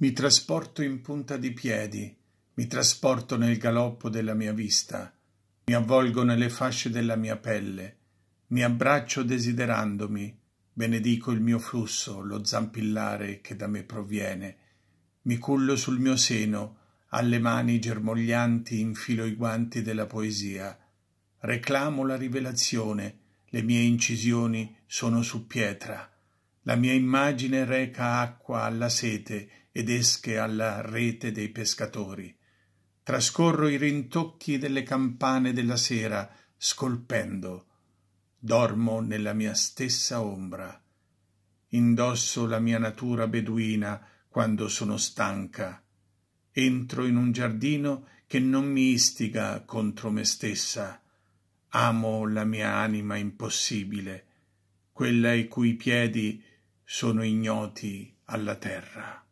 Mi trasporto in punta di piedi, mi trasporto nel galoppo della mia vista, mi avvolgo nelle fasce della mia pelle, mi abbraccio desiderandomi, benedico il mio flusso, lo zampillare che da me proviene, mi cullo sul mio seno, alle mani germoglianti infilo i guanti della poesia, reclamo la rivelazione, le mie incisioni sono su pietra, la mia immagine reca acqua alla sete ed esche alla rete dei pescatori. Trascorro i rintocchi delle campane della sera, scolpendo. Dormo nella mia stessa ombra. Indosso la mia natura beduina quando sono stanca. Entro in un giardino che non mi istiga contro me stessa. Amo la mia anima impossibile, quella i cui piedi sono ignoti alla terra.